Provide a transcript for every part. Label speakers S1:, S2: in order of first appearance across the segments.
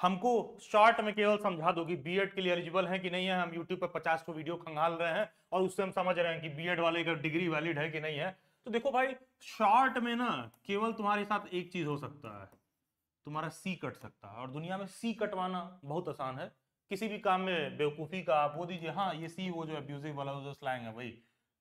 S1: हमको शॉर्ट में केवल समझा दो कि बीएड के लिए एलिजिबल है कि नहीं है हम यूट्यूब पर पचास को वीडियो खंगाल रहे हैं और उससे हम समझ रहे हैं कि बीएड वाले का डिग्री वैलिड है कि नहीं है तो देखो भाई शॉर्ट में ना केवल तुम्हारे साथ एक चीज हो सकता है तुम्हारा सी कट सकता है और दुनिया में सी कटवाना बहुत आसान है किसी भी काम में बेवकूफ़ी का आप वो दीजिए हाँ ये सी वो जो अब्यूजिव वाला जो स्लैंग है भाई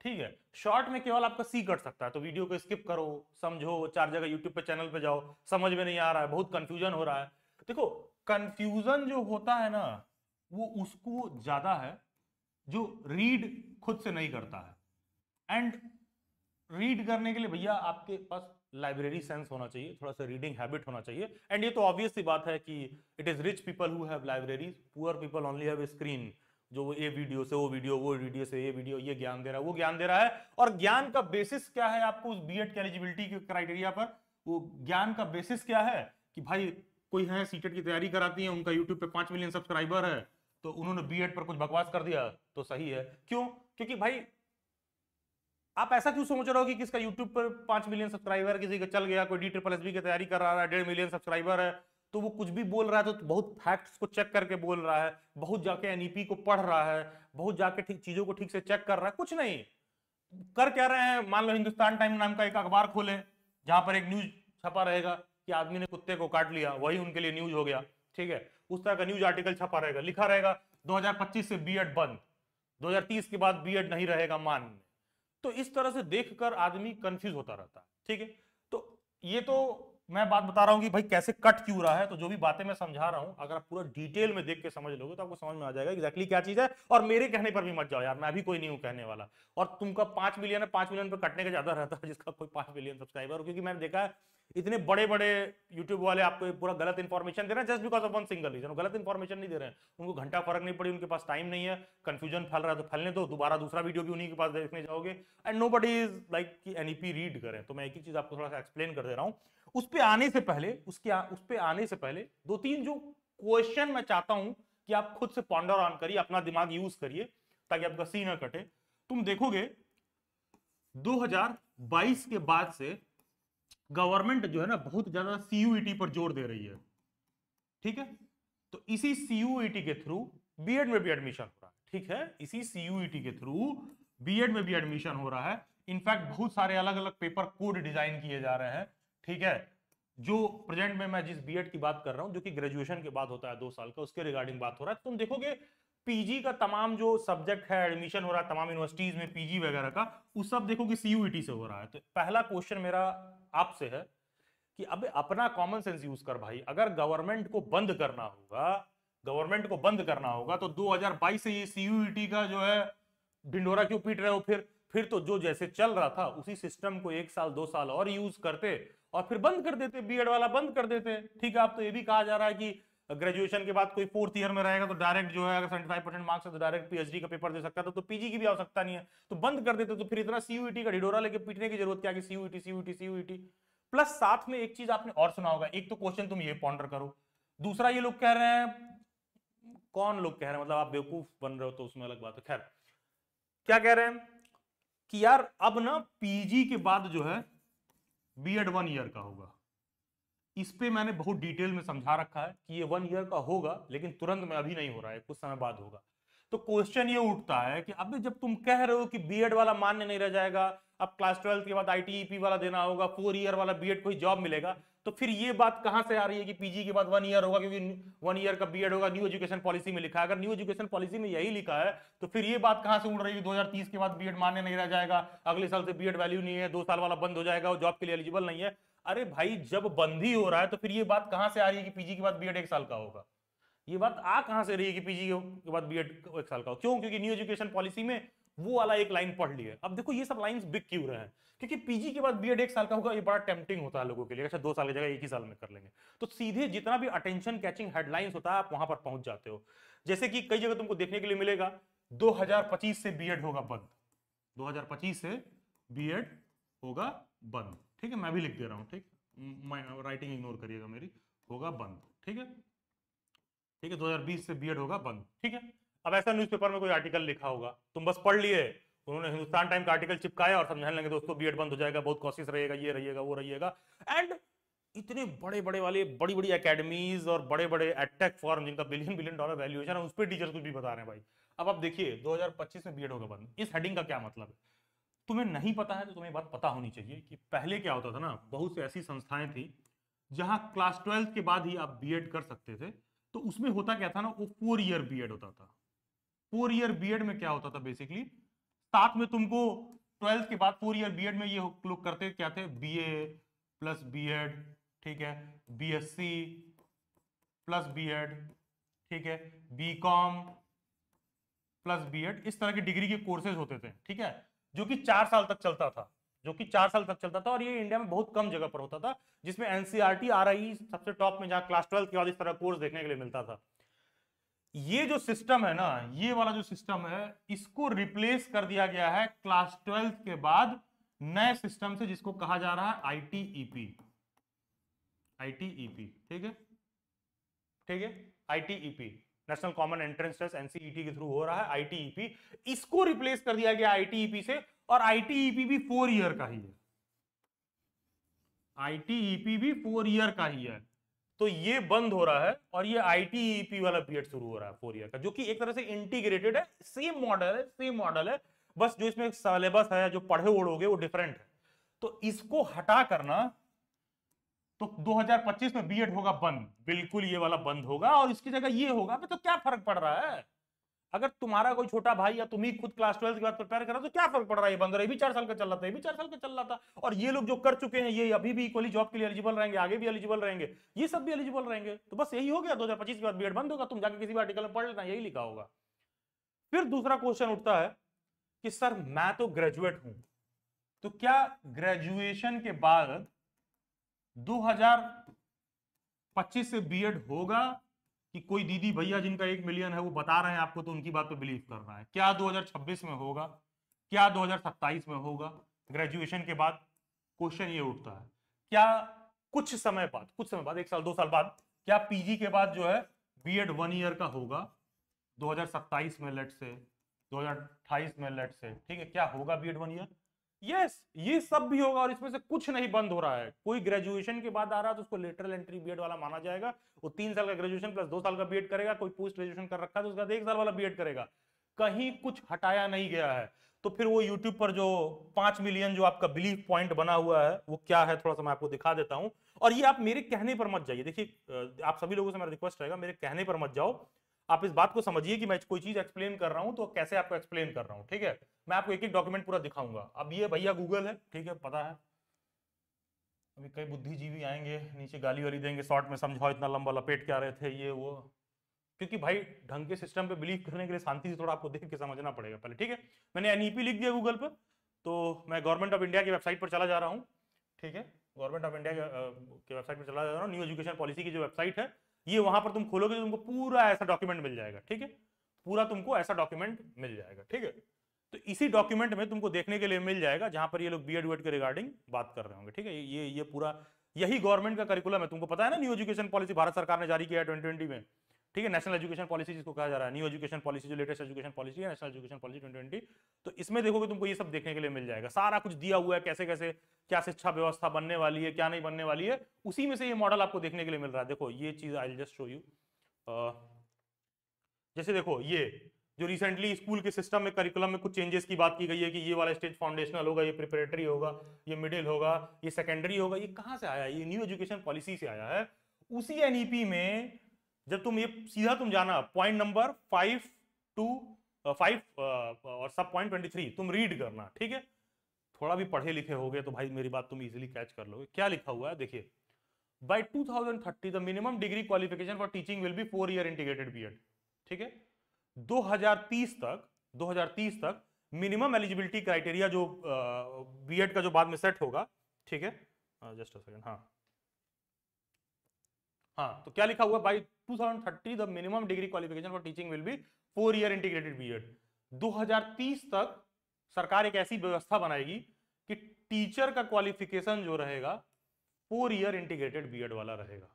S1: ठीक है शॉर्ट में केवल आपका सी कट सकता है तो वीडियो को स्किप करो समझो चार जगह यूट्यूब पे चैनल पे जाओ समझ में नहीं आ रहा है बहुत कंफ्यूजन हो रहा है देखो कंफ्यूजन जो होता है ना वो उसको ज्यादा है जो रीड खुद से नहीं करता है एंड रीड करने के लिए भैया आपके पास लाइब्रेरी सेंस होना चाहिए थोड़ा सा रीडिंग हैबिट होना चाहिए एंड ये तो ऑब्वियस सी बात है कि it is rich people who have library poor people only have screen जो ये वीडियो से वो वीडियो वो वीडियो से ये वीडियो ये ज्ञान दे रहा है वो ज्ञान दे रहा है और ज्ञान का बेसिस क्या है आपको उस बी एड के एलिजिबिलिटी के क्राइटेरिया पर वो ज्ञान का बेसिस क्या है कि भाई कोई है सीटेट e की तैयारी कराती है उनका यूट्यूब पे पांच मिलियन सब्सक्राइबर है तो उन्होंने बी पर कुछ बकवास कर दिया तो सही है क्यों क्योंकि भाई आप ऐसा क्यों सोच रहे हो कि किसका यूट्यूब पर पांच मिलियन सब्सक्राइबर किसी का चल गया कोई डी ट्रिपल एस की तैयारी कर रहा है डेढ़ मिलियन सब्सक्राइबर है तो वो कुछ भी बोल रहा है तो बहुत फैक्ट्स को चेक करके बोल रहा है बहुत जाके एनईपी e को पढ़ रहा है बहुत जाके ठीक चीजों को ठीक से चेक कर रहा है कुछ नहीं कर क्या रहे हैं मान लो हिंदुस्तान टाइम नाम का एक अखबार खोले जहां पर एक न्यूज छपा रहेगा कि आदमी ने कुत्ते को काट लिया वही उनके लिए न्यूज हो गया ठीक है उस तरह का न्यूज आर्टिकल छपा रहेगा लिखा रहेगा 2025 से बीएड बंद 2030 के बाद बीएड नहीं रहेगा मान तो इस तरह से देखकर आदमी कंफ्यूज होता रहता है ठीक है तो ये तो मैं बात बता रहा हूं कि भाई कैसे कट क्यों रहा है तो जो भी बातें मैं समझा रहा हूं अगर आप पूरा डिटेल में देख के समझ लोगे तो आपको समझ में आ जाएगा एक्जैक्टली क्या चीज है और मेरे कहने पर भी मत जाओ यार मैं अभी कोई नहीं हूं कहने वाला और तुमका पांच मिलियन है पांच मिलियन पर कटने का ज्यादा रहता है जिसका कोई पांच मिलियन सब्सक्राइबर क्योंकि मैंने देखा है इतने बड़े बड़े यूट्यूब वाले आपको पूरा गलत इन्फॉर्मेशन दे रहे हैं just because of one single reason गलत इन्फॉर्मेशन नहीं दे रहे हैं उनको घंटा फर्क नहीं पड़ी उनके पास टाइम नहीं है कंफ्यूजन फैल रहा है तो फैलने दो दोबारा दूसरा वीडियो भी उन्हीं के पास देखने जाओगे and nobody is like की एन रीड करें तो मैं एक ही चीज आपको थोड़ा सा एक्सप्लेन कर दे रहा हूँ उस पर आने से पहले उसके आ, उस पर आने से पहले दो तीन जो क्वेश्चन मैं चाहता हूँ कि आप खुद से पॉन्डर ऑन करिए अपना दिमाग यूज करिए ताकि आपका सी न कटे तुम देखोगे 2022 के बाद से गवर्नमेंट जो है ना बहुत ज्यादा सीयूईटी e पर जोर दे रही है ठीक है तो इसी सीयूईटी e के थ्रू बीएड में भी एडमिशन हो रहा है ठीक है इसी सीयूईटी e के थ्रू बीएड में भी एडमिशन हो रहा है इनफैक्ट बहुत सारे अलग अलग पेपर कोड डिजाइन किए जा रहे हैं ठीक है जो प्रेजेंट में मैं जिस बीएड की बात कर रहा हूं जो कि ग्रेजुएशन के बाद होता है दो साल का उसके रिगार्डिंग बात हो रहा है तुम देखोगे पीजी का तमाम जो सब्जेक्ट है एडमिशन हो रहा है तमाम यूनिवर्सिटीज में पीजी वगैरह का उस सब देखो कि सीयूईटी से हो रहा है तो पहला क्वेश्चन मेरा आपसे है कि अब अपना कॉमन सेंस यूज कर भाई अगर गवर्नमेंट को बंद करना होगा गवर्नमेंट को बंद करना होगा तो 2022 से ये सीयूईटी e का जो है ढिंडोरा क्यों पीट रहे हो फिर फिर तो जो जैसे चल रहा था उसी सिस्टम को एक साल दो साल और यूज करते और फिर बंद कर देते बीएड वाला बंद कर देते ठीक है आप तो ये भी कहा जा रहा है कि ग्रेजुएशन के बाद कोई फोर्थ ईयर में रहेगा तो डायरेक्ट जो है अगर सेवेंटी फाइव परसेंट मार्क्स है तो डायरेक्ट पीएचडी का पेपर दे सकता था तो पीजी तो की भी आवश्यकता नहीं है तो बंद कर देते तो फिर इतना सीयूईटी e का ढिडोरा लेके पीटने की जरूरत क्या कि सीयूईटी सीयूईटी सीयूईटी प्लस साथ में एक चीज आपने और सुना होगा एक तो क्वेश्चन तुम ये पॉन्डर करो दूसरा ये लोग कह रहे हैं कौन लोग कह रहे हैं मतलब आप बेवकूफ बन रहे हो तो उसमें अलग बात है खैर क्या कह रहे हैं कि यार अब ना पीजी के बाद जो है एड वन ईयर का होगा इस पे मैंने बहुत डिटेल में समझा रखा है कि ये वन ईयर का होगा लेकिन तुरंत में अभी नहीं हो रहा है कुछ समय बाद होगा तो क्वेश्चन ये उठता है कि अभी जब तुम कह रहे हो कि बीएड वाला मान्य नहीं रह जाएगा अब क्लास ट्वेल्थ के बाद आईटीईपी e वाला देना होगा फोर ईयर वाला बीएड को ही जॉब मिलेगा तो फिर ये बात कहां से आ रही है कि पीजी के बाद वन ईयर होगा क्योंकि वन ईयर का बीएड होगा न्यू एजुकेशन पॉलिसी में लिखा है अगर न्यू एजुकेशन पॉलिसी में यही लिखा है तो फिर ये बात कहां से उड़ रही है 2030 के बाद बी मान्य नहीं रह जाएगा अगले साल से बी वैल्यू नहीं है दो साल वाला बंद हो जाएगा और जॉब के लिए एलिजिबल नहीं है अरे भाई जब बंदी हो रहा है तो फिर ये बात कहां से आ रही है कि पीजी के बाद बीएड एक साल का होगा ये बात आ कहां से रही है कि पीजी के बाद बीएड एक साल का होगा क्यों क्योंकि न्यू एजुकेशन पॉलिसी में वो वाला एक लाइन पढ़ ली है अब देखो ये सब लाइन बिक क्यों रहे हैं क्योंकि पीजी के बाद बीएड एक साल का होगा ये बड़ा टेम्पटिंग होता है लोगों के लिए अच्छा दो साल की जगह एक ही साल में कर लेंगे तो सीधे जितना भी अटेंशन कैचिंग हेडलाइंस होता है आप वहां पर पहुंच जाते हो जैसे कि कई जगह तुमको देखने के लिए मिलेगा 2025 से बीएड होगा बंद 2025 से बीएड होगा बंद ठीक है मैं भी लिख दे रहा हूँ ठीक राइटिंग इग्नोर करिएगा मेरी होगा बंद ठीक है ठीक है 2020 से बीएड होगा बंद ठीक है अब ऐसा न्यूज़पेपर में कोई आर्टिकल लिखा होगा तुम बस पढ़ लिए उन्होंने हिंदुस्तान टाइम का आर्टिकल चिपकाया और समझाने लगे दोस्तों बीएड बंद हो जाएगा बहुत कोशिश रहेगा ये रहिएगा वो रहिएगा एंड इतने बड़े बड़े वाले बड़ी बड़ी अकेडमीज और बड़े बड़े एटेक फॉर्म जिनका बिलियन बिलियन डॉलर वैल्यूएशन है उस पर टीचर कुछ भी बता रहे हैं भाई अब आप देखिए 2025 में बीएड होगा बंद इस हेडिंग का क्या मतलब है तुम्हें नहीं पता है तो तुम्हें बात पता होनी चाहिए कि पहले क्या होता था ना बहुत से ऐसी संस्थाएं थी जहां क्लास ट्वेल्थ के बाद ही आप बीएड कर सकते थे तो उसमें होता क्या था ना वो फोर ईयर बीएड होता था फोर ईयर बीएड में क्या होता था बेसिकली साथ में तुमको ट्वेल्थ के बाद फोर ईयर बीएड में ये लोग करते क्या थे बी प्लस बी ठीक है सी प्लस एड ठीक है बीकॉम प्लस एड इस तरह के डिग्री के कोर्सेज होते थे ठीक है जो कि चार साल तक चलता था जो कि चार साल तक चलता था और ये इंडिया में बहुत कम जगह पर होता था जिसमें एनसीआरटी आर आई सबसे टॉप में जहां क्लास ट्वेल्थ के बाद इस तरह कोर्स देखने के लिए मिलता था ये जो सिस्टम है ना ये वाला जो सिस्टम है इसको रिप्लेस कर दिया गया है क्लास ट्वेल्थ के बाद नए सिस्टम से जिसको कहा जा रहा है आई आईटीईपी आईटीईपी ठीक है ठीक है I ITEP national common entrance test NCET के थ्रू हो रहा है आईटीईपी इसको रिप्लेस कर दिया गया आईटीईपी से और आईटीईपी भी फोर ईयर का ही है आईटीईपी भी फोर ईयर का ही है तो ये बंद हो रहा है और ये आईटीईपी वाला पीरियड शुरू हो रहा है फोर ईयर का जो कि एक तरह से इंटीग्रेटेड है सेम मॉडल है सेम मॉडल है बस जो इसमें सिलेबस है जो पढ़े ओढ़ोगे वो डिफरेंट है तो इसको हटा करना तो 2025 में बीएड होगा बंद बिल्कुल ये वाला बंद होगा और इसकी जगह ये होगा तो क्या फर्क पड़ रहा है अगर तुम्हारा कोई छोटा भाई या तुम ही खुद क्लास ट्वेल्थ के बाद प्रिपेयर करा तो क्या फर्क पड़ रहा है ये बंद रहे भी चार साल का चल रहा था ये भी चार साल का चल रहा था और ये लोग जो कर चुके हैं ये अभी भी इक्वली जॉब के लिए एलिजिबल रहेंगे आगे भी एलिजिबल रहेंगे ये सब भी एलिजिबल रहेंगे तो बस यही हो गया दो के बाद बी बंद होगा तुम जाके किसी भी आर्टिकल में पढ़ लेना यही लिखा होगा फिर दूसरा क्वेश्चन उठता है कि सर मैं तो ग्रेजुएट हूं तो क्या ग्रेजुएशन के बाद 2025 से बीएड होगा कि कोई दीदी भैया जिनका एक मिलियन है वो बता रहे हैं आपको तो उनकी बात पे बिलीव करना है क्या 2026 में होगा क्या 2027 में होगा ग्रेजुएशन के बाद क्वेश्चन ये उठता है क्या कुछ समय बाद कुछ समय बाद एक साल दो साल बाद क्या पीजी के बाद जो है बीएड वन ईयर का होगा 2027 में लेट से 2028 में लेट से ठीक है क्या होगा बी वन ईयर यस ये सब भी होगा और इसमें से कुछ नहीं बंद हो रहा है कोई ग्रेजुएशन के बाद आ रहा है तो उसको लेटरल एंट्री बीएड वाला माना जाएगा वो तीन साल का ग्रेजुएशन प्लस दो साल का बीएड करेगा कोई पोस्ट ग्रेजुएशन कर रखा है तो उसका एक साल वाला बीएड करेगा कहीं कुछ हटाया नहीं गया है तो फिर वो यूट्यूब पर जो पांच मिलियन जो आपका बिलीफ पॉइंट बना हुआ है वो क्या है थोड़ा सा मैं आपको दिखा देता हूं और ये आप मेरे कहने पर मत जाइए देखिए आप सभी लोगों से मेरा रिक्वेस्ट रहेगा मेरे कहने पर मत जाओ आप इस बात को समझिए कि मैं कोई चीज एक्सप्लेन कर रहा हूँ तो कैसे आपको एक्सप्लेन कर रहा हूँ ठीक है मैं आपको एक एक डॉक्यूमेंट पूरा दिखाऊंगा अब ये भैया गूगल है ठीक है पता है अभी कई बुद्धिजीवी आएंगे नीचे गाली वाली देंगे शॉर्ट में समझाओ इतना लंबा लपेट क्या रहे थे ये वो क्योंकि भाई ढंग के सिस्टम पे बिलीव करने के लिए शांति से थोड़ा आपको देख के समझना पड़ेगा पहले ठीक है मैंने एनईपी e लिख दिया गूगल पर तो मैं गवर्नमेंट ऑफ इंडिया की वेबसाइट पर चला जा रहा हूँ ठीक है गवर्नमेंट ऑफ इंडिया की वेबसाइट पर चला जा रहा हूँ न्यू एजुकेशन पॉलिसी की जो वेबसाइट है ये वहां पर तुम खोलोगे तो तुमको पूरा ऐसा डॉक्यूमेंट मिल जाएगा ठीक है पूरा तुमको ऐसा डॉक्यूमेंट मिल जाएगा ठीक है तो इसी डॉक्यूमेंट में तुमको देखने के लिए मिल जाएगा जहां पर ये लोग बी एड के रिगार्डिंग बात कर रहे होंगे ठीक है ये ये पूरा यही गवर्नमेंट का करिकुलम है तुमको पता है ना न्यू एजुकेशन पॉलिसी भारत सरकार ने जारी किया है ट्वेंटी में ठीक है नेशनल एजुकेशन पॉलिसी जिसको कहा जा रहा है न्यू एजुकेशन पॉलिसी जो लेटेस्ट एजुकेशन पॉलिसी है नेशनल एजुकेशन पॉलिसी ट्वेंटी तो इसमें देखोगे तुमको ये सब देखने के लिए मिल जाएगा सारा कुछ दिया हुआ है कैसे कैसे क्या शिक्षा अच्छा व्यवस्था बनने वाली है क्या नहीं बनने वाली है उसी में से ये मॉडल आपको देखने के लिए मिल रहा है देखो ये चीज आई जस्ट शो यू जैसे देखो ये जो रिसेंटली स्कूल के सिस्टम में करिकुलम में कुछ चेंजेस की बात की गई है कि ये वाला स्टेज फाउंडेशनल होगा ये प्रिपेरेटरी होगा ये मिडिल होगा ये सेकेंडरी होगा ये कहाँ से आया ये न्यू एजुकेशन पॉलिसी से आया है उसी एनईपी में जब तुम ये सीधा तुम जाना point number five two five और सब पॉइंट ट्वेंटी थ्री तुम रीड करना ठीक है थोड़ा भी पढ़े लिखे हो गए तो भाई मेरी बात तुम इजीली कैच कर लोगे क्या लिखा हुआ है देखिए by thirty the minimum degree qualification for teaching will be four year integrated B ठीक है 2030 तक 2030 तक मिनिमम एलिजिबिलिटी क्राइटेरिया जो बी uh, का जो बाद में सेट होगा ठीक है जस्ट अ सेकंड हाँ हाँ तो क्या लिखा हुआ by two thousand thirty the minimum degree qualification for teaching will be four year integrated BEd 2030 तक सरकार एक ऐसी व्यवस्था बनाएगी कि टीचर का क्वालिफिकेशन जो रहेगा फोर ईयर इंटीग्रेटेड बीएड वाला रहेगा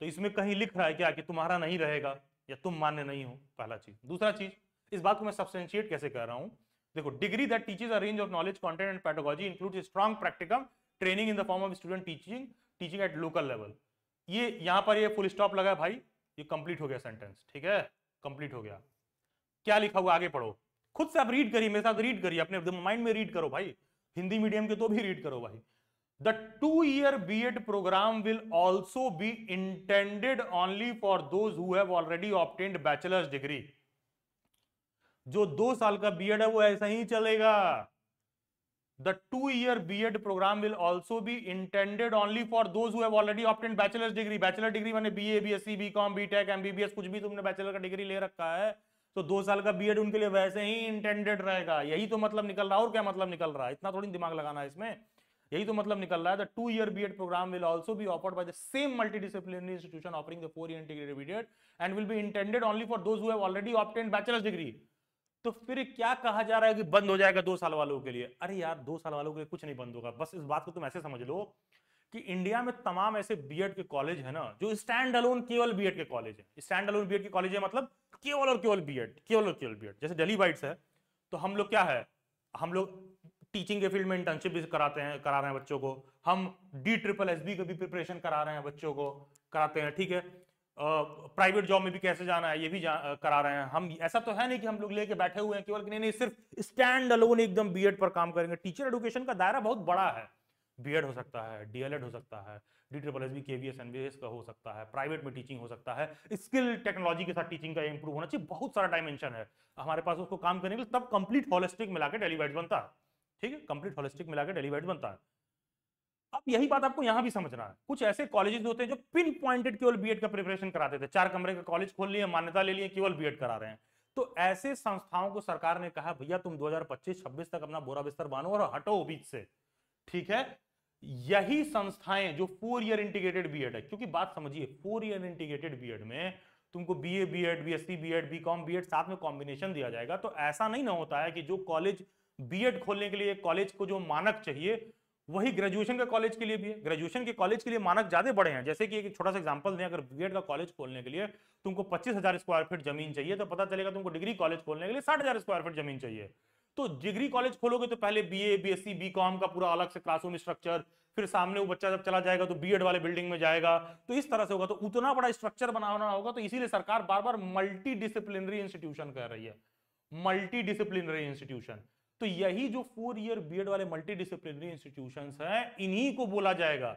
S1: तो इसमें कहीं लिख रहा है क्या कि तुम्हारा नहीं रहेगा या तुम मान्य नहीं हो पहला चीज दूसरा चीज इस बात को मैं सब्सटेंशिएट कैसे कर रहा हूं देखो degree that teaches a range of knowledge content and pedagogy includes strong practicum training in the form of student teaching teaching at local level ये यहां पर ये फुल स्टॉप लगा है भाई ये कंप्लीट हो गया सेंटेंस ठीक है कंप्लीट हो गया क्या लिखा हुआ आगे पढ़ो खुद से आप रीड करिए मेरे साथ रीड करिए अपने माइंड में रीड करो भाई हिंदी मीडियम के तो भी रीड करो भाई the two year B Ed programme will also be intended for for those have already obtained bachelor's degree जो दो साल का बी है वो ऐसा ही चलेगा the two year BEd program will also be intended only for those who have already obtained bachelor's degree bachelor degree mane BA BSc BCom BTech MBBS कुछ भी tumne bachelor ka डिग्री ले रखा है तो दो साल का बीएड उनके लिए वैसे ही इंटेंडेड रहेगा यही तो मतलब निकल रहा है और क्या मतलब निकल रहा है इतना थोड़ी दिमाग लगाना है इसमें यही तो मतलब निकल रहा है the two year BEd programme will also be offered by the same multidisciplinary institution offering the four year integrated BEd and will be intended only for those who have already bachelor's degree तो फिर क्या कहा जा रहा है कि बंद हो जाएगा दो साल वालों के लिए अरे यार दो साल वालों के लिए कुछ नहीं बंद होगा बस इस बात को तुम ऐसे समझ लो कि इंडिया में तमाम ऐसे बीएड के कॉलेज है ना जो स्टैंड अलोन केवल बीएड के कॉलेज है स्टैंड अलोन बीएड के कॉलेज है मतलब केवल और केवल बीएड केवल और केवल बीएड जैसे डेली बाइट्स है तो हम लोग क्या है हम लोग टीचिंग के फील्ड में इंटर्नशिप भी कराते हैं करा रहे हैं बच्चों को हम डी ट्रिपल एस बी का भी प्रिपरेशन करा रहे हैं बच्चों को कराते हैं ठीक है प्राइवेट जॉब में भी कैसे जाना है ये भी करा रहे हैं हम ऐसा तो है नहीं कि हम लोग लेके बैठे हुए हैं केवल कि नहीं नहीं सिर्फ स्टैंड अलोन एकदम बी पर काम करेंगे टीचर एडुकेशन का दायरा बहुत बड़ा है बी हो सकता है डीएलएड हो सकता है डी ट्रिपल एस बी के V S N B S का हो सकता है प्राइवेट में टीचिंग हो सकता है स्किल टेक्नोलॉजी के साथ टीचिंग का इंप्रूव होना चाहिए बहुत सारा डायमेंशन है हमारे पास उसको काम करने के लिए तब कंप्लीट हॉलिस्टिक मिला के डेलीवाइड बनता है ठीक है कंप्लीट हॉलिस्टिक मिला के डेलीवाइड बनता है अब यही बात आपको यहां भी समझना है कुछ ऐसे कॉलेजेस होते हैं जो पिन पॉइंटेड केवल बीएड का प्रिपरेशन कराते थे चार कमरे का कॉलेज खोल लिए मान्यता ले लिए केवल बीएड करा रहे हैं तो ऐसे संस्थाओं को सरकार ने कहा भैया तुम 2025-26 तक अपना बोरा बिस्तर बांधो और हटो बीच e से ठीक है यही संस्थाएं जो फोर ईयर इंटीग्रेटेड बी है क्योंकि बात समझिए फोर ईयर इंटीग्रेटेड बी में तुमको B A BA BEd BSc BEd BCom B साथ में कॉम्बिनेशन दिया जाएगा तो ऐसा नहीं ना होता है कि जो कॉलेज बी खोलने के लिए कॉलेज को जो मानक चाहिए वही ग्रेजुएशन के कॉलेज के लिए भी है ग्रेजुएशन के कॉलेज के लिए मानक ज्यादा बड़े हैं जैसे कि एक छोटा सा एग्जांपल दें अगर बीएड का कॉलेज खोलने के लिए तुमको पच्चीस हजार स्क्वायर फीट जमीन चाहिए तो पता चलेगा तुमको डिग्री कॉलेज खोलने के लिए साठ हजार स्क्वायर फीट जमीन चाहिए तो डिग्री कॉलेज खोलोगे तो पहले बी ए बी का पूरा अलग से क्लासरूम स्ट्रक्चर फिर सामने वो बच्चा जब चला जाएगा तो बी वाले बिल्डिंग में जाएगा तो इस तरह से होगा तो उतना बड़ा स्ट्रक्चर बनाना होगा तो इसीलिए सरकार बार बार मल्टी डिसिप्लिनरी इंस्टीट्यूशन कह रही है मल्टी इंस्टीट्यूशन तो यही जो फोर ईयर बीएड वाले मल्टी डिसिप्लिनरी इंस्टीट्यूशन है इन्हीं को बोला जाएगा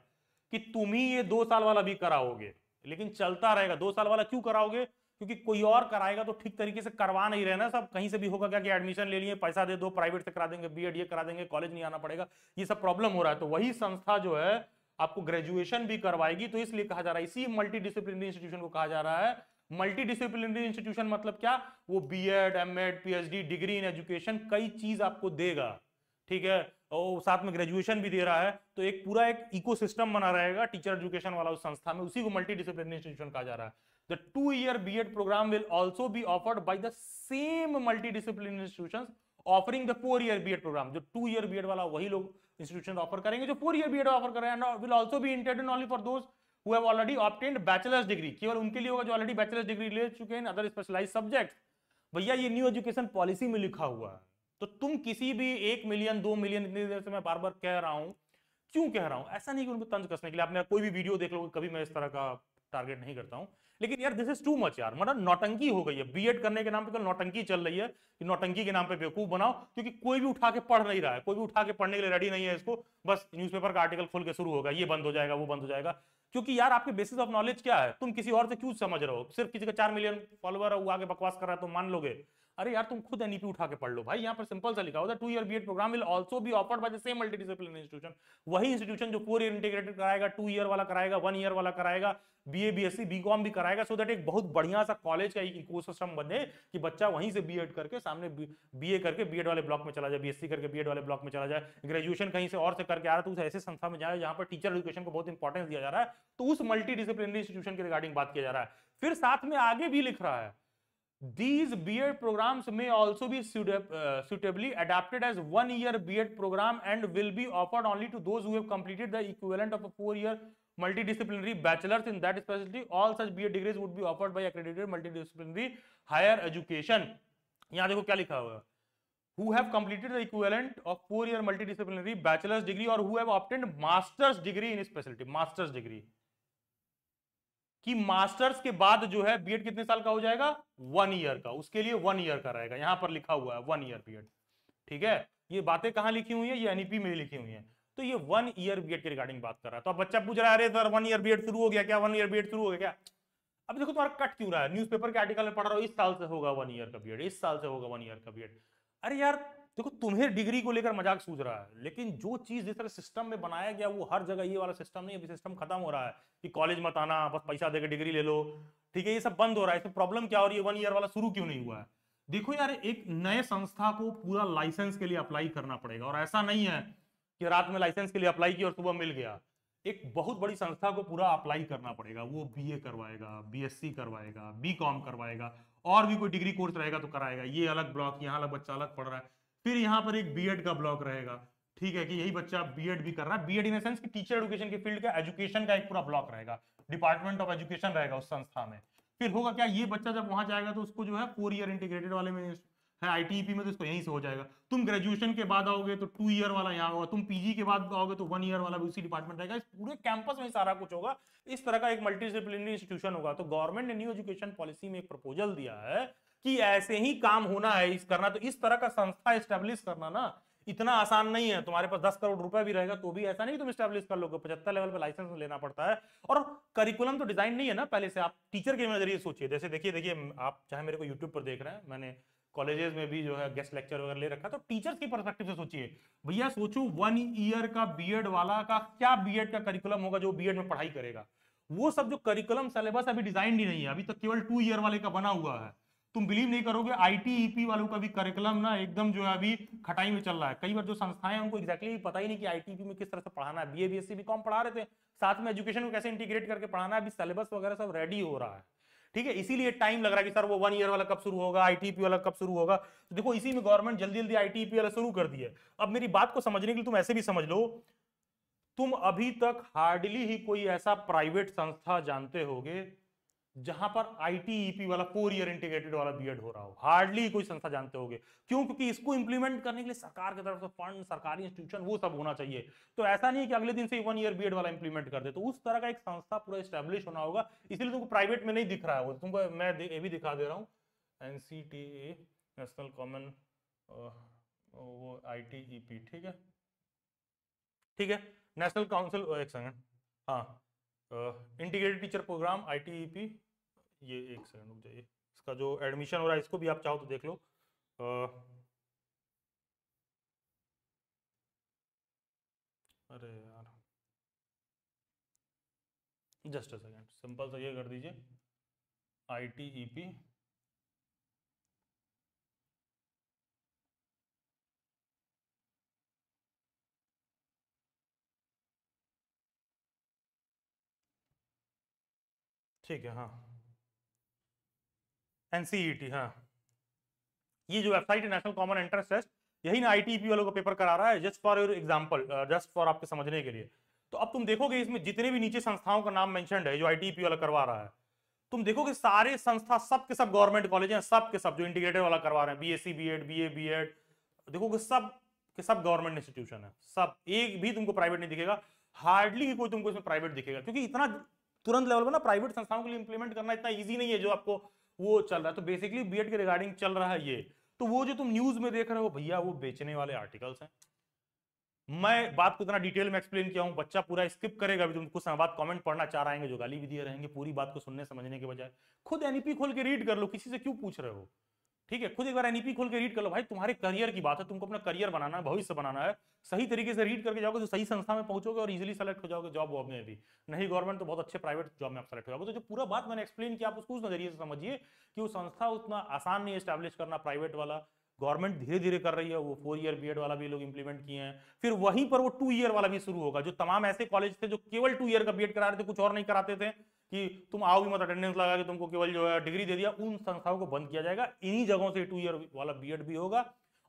S1: कि तुम ही ये दो साल वाला भी कराओगे लेकिन चलता रहेगा दो साल वाला क्यों कराओगे क्योंकि कोई और कराएगा तो ठीक तरीके से करवा नहीं रहे ना सब कहीं से भी होगा क्या कि एडमिशन ले लिए पैसा दे दो प्राइवेट से करा देंगे बीएड ये करा देंगे कॉलेज नहीं आना पड़ेगा ये सब प्रॉब्लम हो रहा है तो वही संस्था जो है आपको ग्रेजुएशन भी करवाएगी तो इसलिए कहा जा रहा है इसी मल्टी इंस्टीट्यूशन को कहा जा रहा है मल्टीडिसिप्लिनरी इंस्टीट्यूशन मतलब क्या वो B Ed Ed M P H D degree in education कई चीज आपको देगा ठीक है और साथ में ग्रेजुएशन भी दे रहा है तो एक पूरा एक इकोसिस्टम बना रहेगा टीचर एजुकेशन वाला उस संस्था में उसी को मल्टीडिसिप्लिनरी इंस्टीट्यूशन कहा जा रहा है the two year B programme will also be offered by the same multi discipline institution offering the four year BEd programme जो टू ईयर बी एड वाला वही लोग इंस्टीट्यूशन ऑफर करेंगे जो फोर ईयर एड ऑफर कर will also भी intended only for दोस्त who have already obtained bachelor's degree केवल उनके लिए होगा जो ऑलरेडी बैचलर्स डिग्री ले चुके हैं अदर स्पेशलाइज सब्जेक्ट भैया ये न्यू एजुकेशन पॉलिसी में लिखा हुआ है तो तुम किसी भी एक मिलियन दो मिलियन इतनी देर से मैं बार बार कह रहा हूं क्यों कह रहा हूं ऐसा नहीं कि उनको तंज कसने के लिए आपने कोई भी वीडियो देख लो कभी मैं इस तरह का टारगेट नहीं करता हूं लेकिन यार दिस इज टू मच यार मतलब नौटंकी हो गई है बीएड करने के नाम पे कल नौटंकी चल रही है कि नौटंकी के नाम पे बेवकूफ बनाओ क्योंकि कोई भी उठा के पढ़ नहीं रहा है कोई भी उठा के पढ़ने के लिए रेडी नहीं है इसको बस न्यूज़पेपर का आर्टिकल खोल के शुरू होगा ये बंद हो जाएगा वो बंद हो जाएगा क्योंकि यार आपके बेसिस ऑफ नॉलेज क्या है तुम किसी और से क्यों समझ रहे हो सिर्फ किसी का चार मिलियन फॉलोअर है वो आगे बकवास कर रहा है तो मान लोगे अरे यार तुम खुद एनईपी e उठा के पढ़ लो भाई यहाँ पर सिंपल सा लिखा होता है two year programme will also be offered by the same multidisciplinary institution वही इंस्टीट्यूशन जो फोर ईयर इंटीग्रेटेड कराएगा टू ईयर वाला कराएगा वन ईयर वाला कराएगा बीए बीएससी बीकॉम भी कराएगा सो so दैट एक बहुत बढ़िया सा कॉलेज का इको सिस्टम बने कि बच्चा वहीं से बी करके सामने बी करके बी वाले ब्लॉक में चला जाए बी करके बी वाले ब्लॉक में चला जाए ग्रेजुएशन कहीं से और से करके आ रहा था तो उस ऐसे संस्था में जाए जहां पर टीचर एजुकेशन को बहुत इंपॉर्टेंस दिया जा रहा है तो उस मल्टी इंस्टीट्यूशन के रिगार्डिंग बात किया जा रहा है फिर साथ में आगे भी लिख रहा है These beard programs may also be suitably adapted as one year beard program and will be offered only to those who have completed the equivalent of a four year multidisciplinary bachelor's in that specialty. All such beard degrees would be offered by accredited multidisciplinary higher education. यहाँ देखो क्या लिखा हुआ है who have completed the equivalent of four year multidisciplinary bachelor's degree or who have obtained master's degree in specialty master's degree कि master's के बाद जो है बीएड कितने साल का हो जाएगा वन ईयर का उसके लिए वन ईयर का रहेगा यहां पर लिखा हुआ है वन ईयर बीएड ठीक है ये बातें कहां लिखी हुई है ये एनईपी e में लिखी हुई है तो ये वन ईयर बीएड के रिगार्डिंग बात कर रहा है तो अब बच्चा पूछ रहा है अरे सर वन ईयर बीएड शुरू हो गया क्या वन ईयर बीएड शुरू हो गया क्या अब देखो तुम्हारा कट क्यों रहा है न्यूज़पेपर के आर्टिकल में पढ़ रहा हूँ इस साल से होगा वन ईयर का बीएड इस साल से होगा वन ईयर का बीएड अरे यार देखो तुम्हें डिग्री को लेकर मजाक सूझ रहा है लेकिन जो चीज जिस तरह सिस्टम में बनाया गया वो हर जगह ये वाला सिस्टम नहीं अभी सिस्टम खत्म हो रहा है कि कॉलेज मत आना बस पैसा देकर डिग्री ले लो ठीक है ये सब बंद हो रहा है इसमें प्रॉब्लम क्या हो रही है वन ईयर वाला शुरू क्यों नहीं हुआ है देखो यार एक नए संस्था को पूरा लाइसेंस के लिए अप्लाई करना पड़ेगा और ऐसा नहीं है कि रात में लाइसेंस के लिए अप्लाई किया और सुबह मिल गया एक बहुत बड़ी संस्था को पूरा अप्लाई करना पड़ेगा वो बीए करवाएगा बीएससी करवाएगा बीकॉम करवाएगा और भी कोई डिग्री कोर्स रहेगा तो कराएगा ये अलग ब्लॉक यहाँ अलग बच्चा अलग पढ़ रहा है फिर यहां पर एक बीएड का ब्लॉक रहेगा ठीक है कि यही बच्चा बीएड भी कर रहा है बीएड इन सेंस कि टीचर एजुकेशन के फील्ड का एजुकेशन का एक पूरा ब्लॉक रहेगा डिपार्टमेंट ऑफ एजुकेशन रहेगा उस संस्था में फिर होगा क्या ये बच्चा जब वहां जाएगा तो उसको जो है फोर ईयर इंटीग्रेटेड वाले में है आईटीईपी e में तो इसको यहीं से हो जाएगा तुम ग्रेजुएशन के बाद आओगे तो टू ईयर वाला यहाँ होगा तुम पीजी के बाद आओगे तो वन ईयर वाला भी उसी डिपार्टमेंट रहेगा इस पूरे कैंपस में सारा कुछ होगा इस तरह का एक मल्टीडिसिप्लिनरी इंस्टीट्यूशन होगा तो गवर्नमेंट ने न्यू एजुकेशन पॉलिसी में एक प्रपोजल दिया है कि ऐसे ही काम होना है इस करना तो इस तरह का संस्था स्टेब्लिश करना ना इतना आसान नहीं है तुम्हारे पास दस करोड़ रुपए भी रहेगा तो भी ऐसा नहीं तुम स्टेब्लिश कर लोगे पचहत्तर लेवल पर लाइसेंस लेना पड़ता है और करिकुलम तो डिजाइन नहीं है ना पहले से आप टीचर के नजरिए सोचिए जैसे देखिए देखिए आप चाहे मेरे को यूट्यूब पर देख रहे हैं मैंने कॉलेजेस में भी जो है गेस्ट लेक्चर वगैरह ले रखा तो टीचर्स की परस्पेक्टिव से सोचिए भैया सोचो वन ईयर का बीएड वाला का क्या बीएड का करिकुलम होगा जो बीएड में पढ़ाई करेगा वो सब जो करिकुलम सिलेबस अभी डिजाइन ही नहीं है अभी तो केवल टू ईयर वाले का बना हुआ है तुम बिलीव नहीं करोगे आईटीईपी e वालों का भी करिकुलम ना एकदम जो है अभी खटाई में चल रहा है कई बार जो संस्थाएं हैं उनको एक्जैक्टली exactly पता ही नहीं कि आईटीईपी e में किस तरह से पढ़ाना है बीए बीएससी भी कॉम पढ़ा रहे थे साथ में एजुकेशन को कैसे इंटीग्रेट करके पढ़ाना है अभी सिलेबस वगैरह सब रेडी हो रहा है ठीक है इसीलिए टाइम लग रहा है कि सर वो वन ईयर वाला कब शुरू होगा आईटीपी e वाला कब शुरू होगा तो देखो इसी में गवर्नमेंट जल्दी जल्दी आईटीपी वाला शुरू कर दिया अब मेरी बात को समझने के लिए तुम ऐसे भी समझ लो तुम अभी तक हार्डली ही कोई ऐसा प्राइवेट संस्था जानते होगे जहां पर आईटीईपी e वाला फोर ईयर इंटीग्रेटेड वाला बीएड हो रहा हो हार्डली कोई संस्था जानते होगे क्यों क्योंकि इसको इंप्लीमेंट करने के लिए सरकार की तरफ से फंड सरकारी इंस्टीट्यूशन वो सब होना चाहिए तो ऐसा नहीं है कि अगले दिन से वन ईयर बीएड वाला इंप्लीमेंट कर दे तो उस तरह का एक संस्था पूरा स्टैब्लिश होना होगा इसलिए तुमको प्राइवेट में नहीं दिख रहा है वो तुमको मैं ये भी दिखा दे रहा हूँ एन नेशनल कॉमन वो आई e ठीक है ठीक है नेशनल काउंसिल एक सेकेंड हाँ integrated teacher programme I T E P ये एक सेकंड रुक जाइए इसका जो एडमिशन हो रहा है इसको भी आप चाहो तो देख लो आ, अरे यार जस्ट अ सेकेंड सिंपल सा ये कर दीजिए आई टी ई पी ठीक है हाँ एनसीईटी हाँ ये जो वेबसाइट है नेशनल कॉमन एंट्रेंस टेस्ट यही ना आईटीपी वालों का पेपर करा रहा है just for your example just for आपके समझने के लिए तो अब तुम देखोगे इसमें जितने भी नीचे संस्थाओं का नाम मेंशन है जो आईटीपी वाला करवा रहा है तुम देखोगे सारे संस्था सब के सब गवर्नमेंट कॉलेज हैं सब के सब जो इंटीग्रेटेड वाला करवा रहे हैं B B S C Ed BSc BEd BA BEd देखोगे सब के सब गवर्नमेंट इंस्टीट्यूशन है सब एक भी तुमको प्राइवेट नहीं दिखेगा हार्डली ही कोई तुमको इसमें प्राइवेट दिखेगा क्योंकि इतना तुरंत लेवल पर ना प्राइवेट संस्थाओं के लिए इंप्लीमेंट करना इतना ईजी नहीं है जो आपको वो चल रहा है तो बेसिकली बी के रिगार्डिंग चल रहा है ये तो वो जो तुम न्यूज में देख रहे हो भैया वो बेचने वाले आर्टिकल्स हैं मैं बात को इतना डिटेल में एक्सप्लेन किया हूं बच्चा पूरा स्किप करेगा अभी तुम कुछ समय बाद कमेंट पढ़ना चाह रहे हैं जो गाली भी दिए रहेंगे पूरी बात को सुनने समझने के बजाय खुद एनईपी e खोल के रीड कर लो किसी से क्यों पूछ रहे हो ठीक है खुद एक बार एनईपी e खोल के रीड कर लो भाई तुम्हारे करियर की बात है तुमको अपना करियर बनाना है भविष्य बनाना है सही तरीके से रीड करके जाओगे तो सही संस्था में पहुंचोगे और इजीली सेलेक्ट हो जाओगे जॉब वॉब में भी नहीं गवर्नमेंट तो बहुत अच्छे प्राइवेट जॉब में आप सेलेक्ट हो जाओगे तो जो पूरा बात मैंने एक्सप्लेन किया आप उसको उस नजरिए से समझिए कि वो संस्था उतना आसान नहीं स्टैब्लिश करना प्राइवेट वाला गवर्नमेंट धीरे धीरे कर रही है वो फोर ईयर बी वाला भी लोग इंप्लीमेंट किए हैं फिर वहीं पर वो टू ईयर वाला भी शुरू होगा जो तमाम ऐसे कॉलेज थे जो केवल टू ईयर का बी करा रहे थे कुछ और नहीं कराते थे कि तुम आओ भी मत अटेंडेंस लगा के तुमको केवल जो है डिग्री दे दिया उन संस्थाओं को बंद किया जाएगा इन्हीं जगहों से टू ईयर वाला बीएड भी होगा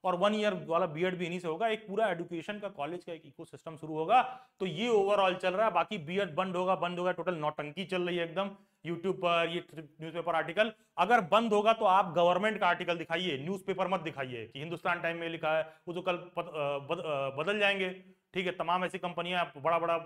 S1: और वन ईयर वाला बीएड भी इन्हीं से होगा एक पूरा एडुकेशन का कॉलेज का एक इको शुरू होगा तो ये ओवरऑल चल रहा है बाकी बी बंद होगा बंद होगा टोटल नौटंकी चल रही है एकदम यूट्यूब पर ये न्यूज़पेपर आर्टिकल अगर बंद होगा तो आप गवर्नमेंट का आर्टिकल दिखाइए न्यूज़पेपर मत दिखाइए कि हिंदुस्तान टाइम में लिखा है वो तो कल बद, बद, बदल जाएंगे ठीक है तमाम ऐसी कंपनियां बड़ा बड़ा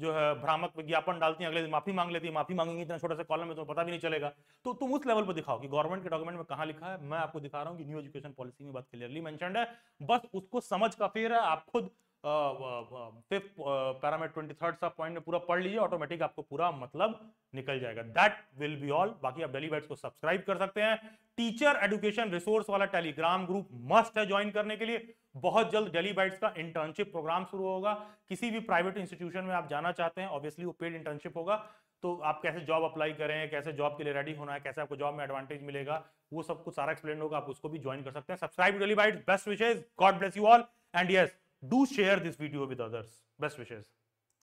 S1: जो है भ्रामक विज्ञापन डालती हैं अगले दिन माफी मांग लेती है माफी मांगेंगे इतना छोटा सा कॉलम में तो पता भी नहीं चलेगा तो तुम उस लेवल पर दिखाओ कि गवर्नमेंट के डॉक्यूमेंट में कहा लिखा है मैं आपको दिखा रहा हूँ कि न्यू एजुकेशन पॉलिसी में बात क्लियरली मैंशन है बस उसको समझ का फिर है आप खुद fifth parameter twenty third sub point में पूरा पढ़ लीजिए ऑटोमेटिक आपको पूरा मतलब निकल जाएगा दैट विल बी ऑल बाकी आप डेली को सब्सक्राइब कर सकते हैं टीचर एडुकेशन रिसोर्स वाला टेलीग्राम ग्रुप मस्ट है ज्वाइन करने के लिए बहुत जल्द डेली बाइट्स का इंटर्नशिप प्रोग्राम शुरू होगा किसी भी प्राइवेट इंस्टीट्यूशन में आप जाना चाहते हैं ऑब्वियसली वो पेड इंटर्नशिप होगा तो आप कैसे जॉब अप्लाई करें कैसे जॉब के लिए रेडी होना है कैसे आपको जॉब में एडवांटेज मिलेगा वो सब कुछ सारा एक्सप्लेन होगा आप उसको भी ज्वाइन कर सकते हैं subscribe daily bite best wishes God bless you all and yes do share this video with others best wishes